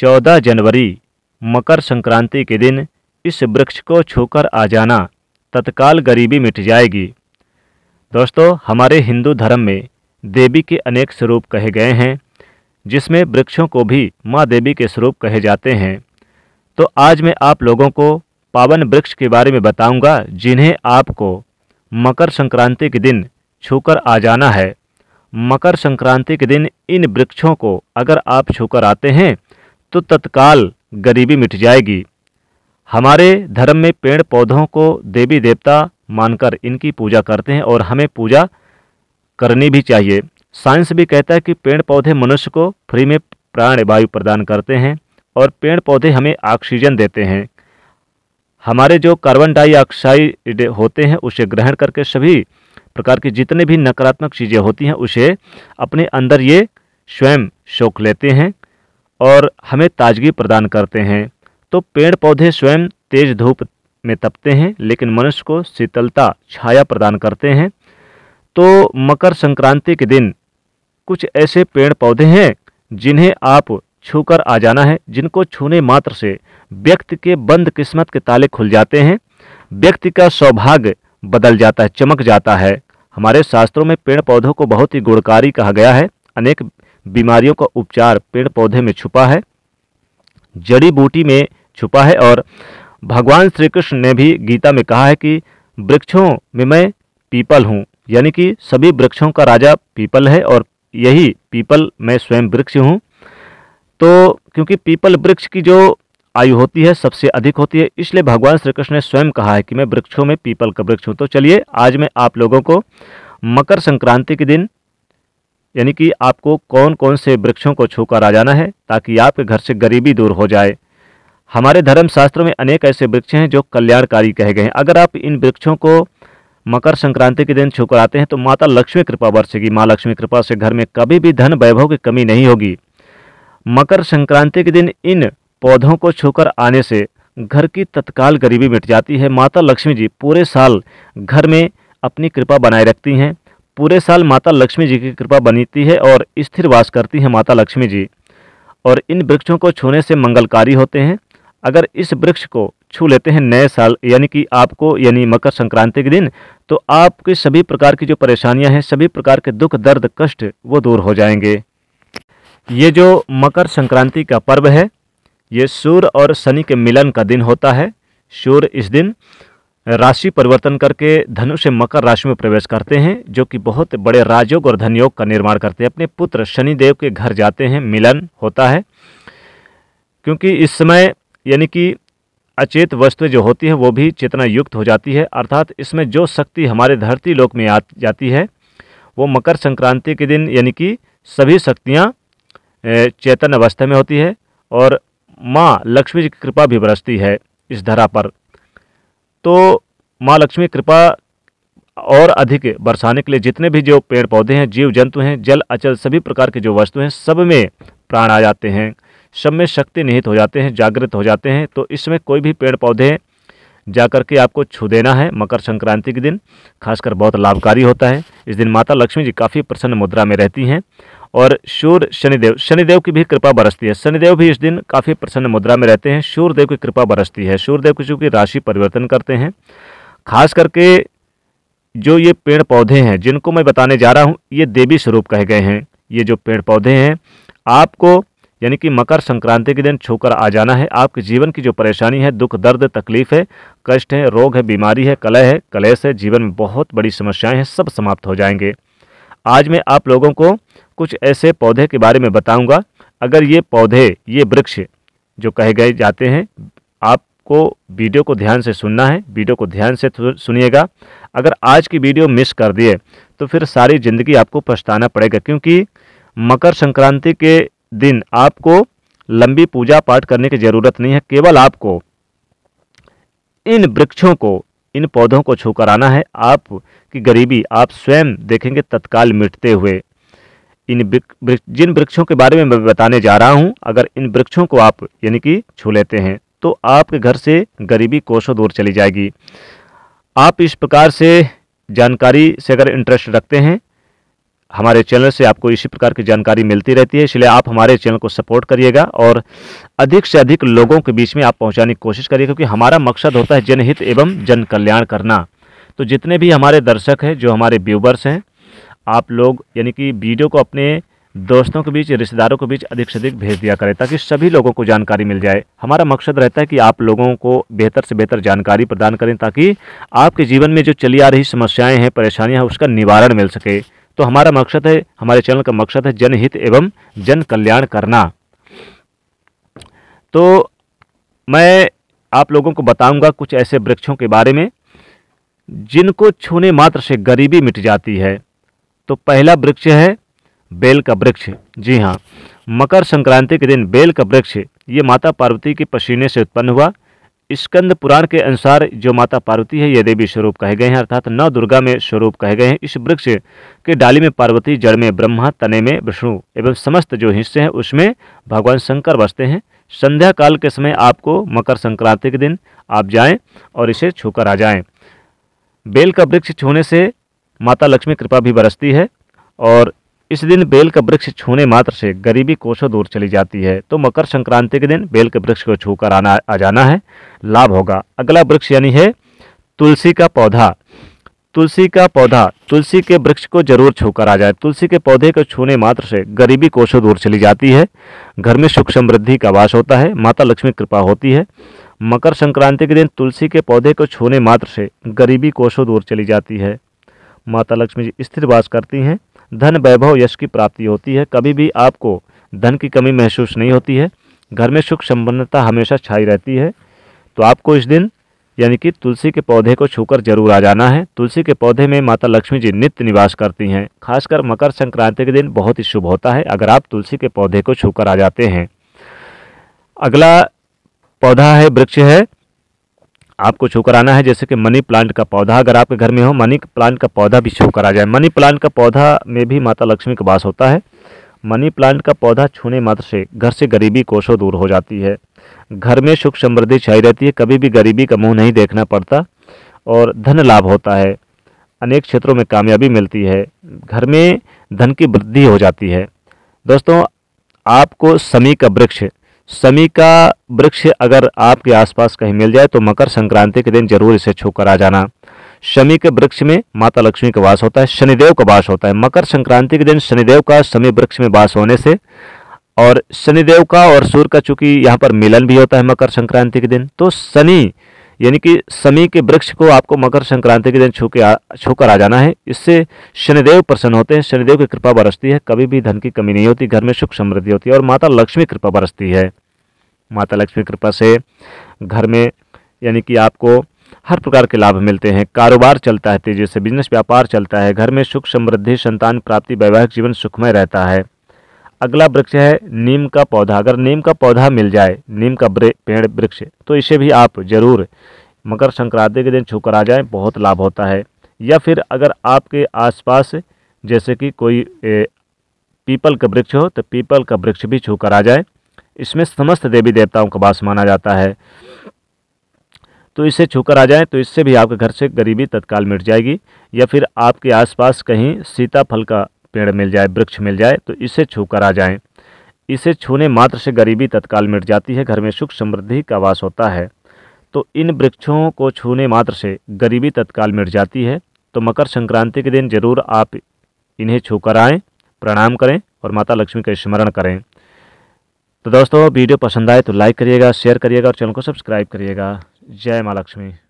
चौदह जनवरी मकर संक्रांति के दिन इस वृक्ष को छूकर आ जाना तत्काल गरीबी मिट जाएगी दोस्तों हमारे हिंदू धर्म में देवी के अनेक स्वरूप कहे गए हैं जिसमें वृक्षों को भी माँ देवी के स्वरूप कहे जाते हैं तो आज मैं आप लोगों को पावन वृक्ष के बारे में बताऊंगा जिन्हें आपको मकर संक्रांति के दिन छूकर आ जाना है मकर संक्रांति के दिन इन वृक्षों को अगर आप छूकर आते हैं तो तत्काल गरीबी मिट जाएगी हमारे धर्म में पेड़ पौधों को देवी देवता मानकर इनकी पूजा करते हैं और हमें पूजा करनी भी चाहिए साइंस भी कहता है कि पेड़ पौधे मनुष्य को फ्री में प्राण वायु प्रदान करते हैं और पेड़ पौधे हमें ऑक्सीजन देते हैं हमारे जो कार्बन डाइऑक्साइड होते हैं उसे ग्रहण करके सभी प्रकार की जितने भी नकारात्मक चीज़ें होती हैं उसे अपने अंदर ये स्वयं शोक लेते हैं और हमें ताजगी प्रदान करते हैं तो पेड़ पौधे स्वयं तेज धूप में तपते हैं लेकिन मनुष्य को शीतलता छाया प्रदान करते हैं तो मकर संक्रांति के दिन कुछ ऐसे पेड़ पौधे हैं जिन्हें आप छूकर आ जाना है जिनको छूने मात्र से व्यक्ति के बंद किस्मत के ताले खुल जाते हैं व्यक्ति का सौभाग्य बदल जाता है चमक जाता है हमारे शास्त्रों में पेड़ पौधों को बहुत ही गुणकारी कहा गया है अनेक बीमारियों का उपचार पेड़ पौधे में छुपा है जड़ी बूटी में छुपा है और भगवान श्री कृष्ण ने भी गीता में कहा है कि वृक्षों में मैं पीपल हूँ यानी कि सभी वृक्षों का राजा पीपल है और यही पीपल मैं स्वयं वृक्ष हूँ तो क्योंकि पीपल वृक्ष की जो आयु होती है सबसे अधिक होती है इसलिए भगवान श्री कृष्ण ने स्वयं कहा है कि मैं वृक्षों में पीपल का वृक्ष हूँ तो चलिए आज मैं आप लोगों को मकर संक्रांति के दिन यानी कि आपको कौन कौन से वृक्षों को छूकर आ जाना है ताकि आपके घर से गरीबी दूर हो जाए हमारे धर्मशास्त्र में अनेक ऐसे वृक्ष हैं जो कल्याणकारी कहे गए हैं अगर आप इन वृक्षों को मकर संक्रांति के दिन छूकर आते हैं तो माता लक्ष्मी कृपा बरसेगी माँ लक्ष्मी कृपा से घर में कभी भी धन वैभव की कमी नहीं होगी मकर संक्रांति के दिन इन पौधों को छूकर आने से घर की तत्काल गरीबी मिट जाती है माता लक्ष्मी जी पूरे साल घर में अपनी कृपा बनाए रखती हैं पूरे साल माता लक्ष्मी जी की कृपा बनीती है और स्थिर वास करती है माता लक्ष्मी जी और इन वृक्षों को छूने से मंगलकारी होते हैं अगर इस वृक्ष को छू लेते हैं नए साल यानी कि आपको यानी मकर संक्रांति के दिन तो आपकी सभी प्रकार की जो परेशानियां हैं सभी प्रकार के दुख दर्द कष्ट वो दूर हो जाएंगे ये जो मकर संक्रांति का पर्व है ये सूर्य और शनि के मिलन का दिन होता है सूर्य इस दिन राशि परिवर्तन करके धनु से मकर राशि में प्रवेश करते हैं जो कि बहुत बड़े राजयोग और धनयोग का निर्माण करते हैं अपने पुत्र शनिदेव के घर जाते हैं मिलन होता है क्योंकि इस समय यानी कि अचेत वस्तु जो होती है वो भी चेतना युक्त हो जाती है अर्थात इसमें जो शक्ति हमारे धरती लोक में आ जाती है वो मकर संक्रांति के दिन यानी कि सभी शक्तियाँ चेतन अवस्था में होती है और माँ लक्ष्मी जी की कृपा भी बरसती है इस धरा पर तो माँ लक्ष्मी कृपा और अधिक बरसाने के लिए जितने भी जो पेड़ पौधे हैं जीव जंतु हैं जल अचल सभी प्रकार के जो वस्तु हैं सब में प्राण आ जाते हैं सब में शक्ति निहित हो जाते हैं जागृत हो जाते हैं तो इसमें कोई भी पेड़ पौधे जा कर के आपको छू देना है मकर संक्रांति के दिन खासकर बहुत लाभकारी होता है इस दिन माता लक्ष्मी जी काफ़ी प्रसन्न मुद्रा में रहती हैं और सूर्य शनिदेव शनिदेव की भी कृपा बरसती है शनिदेव भी इस दिन काफ़ी प्रसन्न मुद्रा में रहते हैं सूर्यदेव की कृपा बरसती है सूर्यदेव की चूँकि राशि परिवर्तन करते हैं खास करके जो ये पेड़ पौधे हैं जिनको मैं बताने जा रहा हूँ ये देवी स्वरूप कहे गए हैं ये जो पेड़ पौधे हैं आपको यानी कि मकर संक्रांति के दिन छूकर आ जाना है आपके जीवन की जो परेशानी है दुख दर्द तकलीफ है कष्ट है रोग है बीमारी है कलह है कलेश है जीवन में बहुत बड़ी समस्याएं हैं सब समाप्त हो जाएंगे आज मैं आप लोगों को कुछ ऐसे पौधे के बारे में बताऊंगा अगर ये पौधे ये वृक्ष जो कहे गए जाते हैं आपको वीडियो को ध्यान से सुनना है वीडियो को ध्यान से सुनिएगा अगर आज की वीडियो मिस कर दिए तो फिर सारी ज़िंदगी आपको पछताना पड़ेगा क्योंकि मकर संक्रांति के दिन आपको लंबी पूजा पाठ करने की ज़रूरत नहीं है केवल आपको इन वृक्षों को इन पौधों को छू आना है आप की गरीबी आप स्वयं देखेंगे तत्काल मिटते हुए इन ब्रिक, जिन वृक्षों के बारे में मैं बताने जा रहा हूँ अगर इन वृक्षों को आप यानी कि छू लेते हैं तो आपके घर से गरीबी कोसों दूर चली जाएगी आप इस प्रकार से जानकारी से अगर इंटरेस्ट रखते हैं हमारे चैनल से आपको इसी प्रकार की जानकारी मिलती रहती है इसलिए आप हमारे चैनल को सपोर्ट करिएगा और अधिक से अधिक लोगों के बीच में आप पहुंचाने की कोशिश करिए क्योंकि हमारा मकसद होता है जनहित एवं जन कल्याण करना तो जितने भी हमारे दर्शक हैं जो हमारे व्यूवर्स हैं आप लोग यानी कि वीडियो को अपने दोस्तों के बीच रिश्तेदारों के बीच अधिक से अधिक भेज दिया करें ताकि सभी लोगों को जानकारी मिल जाए हमारा मकसद रहता है कि आप लोगों को बेहतर से बेहतर जानकारी प्रदान करें ताकि आपके जीवन में जो चली आ रही समस्याएं हैं परेशानियां हैं उसका निवारण मिल सके तो हमारा मकसद है हमारे चैनल का मकसद है जनहित एवं जन कल्याण करना तो मैं आप लोगों को बताऊँगा कुछ ऐसे वृक्षों के बारे में जिनको छूने मात्र से गरीबी मिट जाती है तो पहला वृक्ष है बेल का वृक्ष जी हाँ मकर संक्रांति के दिन बेल का वृक्ष ये माता पार्वती के पसीने से उत्पन्न हुआ स्कंद पुराण के अनुसार जो माता पार्वती है यह देवी स्वरूप कहे गए हैं अर्थात नव दुर्गा में स्वरूप कहे गए हैं इस वृक्ष के डाली में पार्वती जड़ में ब्रह्मा तने में विष्णु एवं समस्त जो हिस्से हैं उसमें भगवान शंकर बसते हैं संध्या काल के समय आपको मकर संक्रांति के दिन आप जाएं और इसे छूकर आ जाएं बेल का वृक्ष छूने से माता लक्ष्मी कृपा भी बरसती है और इस दिन बेल का वृक्ष छूने मात्र से गरीबी कोषों दूर चली जाती है तो मकर संक्रांति के दिन बेल के वृक्ष को कर आना आ जाना है लाभ होगा अगला वृक्ष यानी है तुलसी का पौधा तुलसी का पौधा तुलसी के वृक्ष को जरूर छूकर आ जाए तुलसी के पौधे को छूने मात्र से गरीबी कोषों दूर चली जाती है घर में सुख समृद्धि का वास होता है माता लक्ष्मी कृपा होती है मकर संक्रांति के दिन तुलसी के पौधे को छूने मात्र से गरीबी कोषों दूर चली जाती है माता लक्ष्मी जी स्थिर वास करती हैं धन वैभव यश की प्राप्ति होती है कभी भी आपको धन की कमी महसूस नहीं होती है घर में सुख संपन्नता हमेशा छाई रहती है तो आपको इस दिन यानी कि तुलसी के पौधे को छूकर जरूर आ जाना है तुलसी के पौधे में माता लक्ष्मी जी नित्य निवास करती हैं खासकर मकर संक्रांति के दिन बहुत ही शुभ होता है अगर आप तुलसी के पौधे को छूकर आ जाते हैं अगला पौधा है वृक्ष है आपको छू कराना है जैसे कि मनी प्लांट का पौधा अगर आपके घर में हो मनी प्लांट का पौधा भी छू करा जाए मनी प्लांट का पौधा में भी माता लक्ष्मी का वास होता है मनी प्लांट का पौधा छूने मात्र से घर से गरीबी कोषों दूर हो जाती है घर में सुख समृद्धि छाई रहती है कभी भी गरीबी का मुँह नहीं देखना पड़ता और धन लाभ होता है अनेक क्षेत्रों में कामयाबी मिलती है घर में धन की वृद्धि हो जाती है दोस्तों आपको समी का वृक्ष समी का वृक्ष अगर आपके आसपास कहीं मिल जाए तो मकर संक्रांति के दिन जरूर इसे छू कर आ जाना शमी के वृक्ष में माता लक्ष्मी का वास होता है शनिदेव का वास होता है मकर संक्रांति के दिन शनिदेव का शमी वृक्ष में वास होने से और शनिदेव का और सूर्य का चूंकि यहाँ पर मिलन भी होता है मकर संक्रांति के दिन तो शनि यानी कि समी के वृक्ष को आपको मकर संक्रांति के दिन छू के छूकर आ जाना है इससे शनिदेव प्रसन्न होते हैं शनिदेव की कृपा बरसती है कभी भी धन की कमी नहीं होती घर में सुख समृद्धि होती है और माता लक्ष्मी कृपा बरसती है माता लक्ष्मी कृपा से घर में यानी कि आपको हर प्रकार के लाभ मिलते हैं कारोबार चलता है तेजी से बिजनेस व्यापार चलता है घर में सुख समृद्धि संतान प्राप्ति वैवाहिक जीवन सुखमय रहता है अगला वृक्ष है नीम का पौधा अगर नीम का पौधा मिल जाए नीम का पेड़ वृक्ष तो इसे भी आप जरूर मकर संक्रांति के दिन छूकर आ जाएं बहुत लाभ होता है या फिर अगर आपके आसपास जैसे कि कोई ए, पीपल का वृक्ष हो तो पीपल का वृक्ष भी छू कर आ जाए इसमें समस्त देवी देवताओं का वास माना जाता है तो इसे छू कर आ जाए तो इससे भी आपके घर से गरीबी तत्काल मिट जाएगी या फिर आपके आसपास कहीं सीताफल का पेड़ मिल जाए वृक्ष मिल जाए तो इसे छू कर आ जाएं इसे छूने मात्र से गरीबी तत्काल मिट जाती है घर में सुख समृद्धि का वास होता है तो इन वृक्षों को छूने मात्र से गरीबी तत्काल मिट जाती है तो मकर संक्रांति के दिन जरूर आप इन्हें छू कर आएँ प्रणाम करें और माता लक्ष्मी का स्मरण करें तो दोस्तों वीडियो पसंद आए तो लाइक करिएगा शेयर करिएगा और चैनल को सब्सक्राइब करिएगा जय माँ लक्ष्मी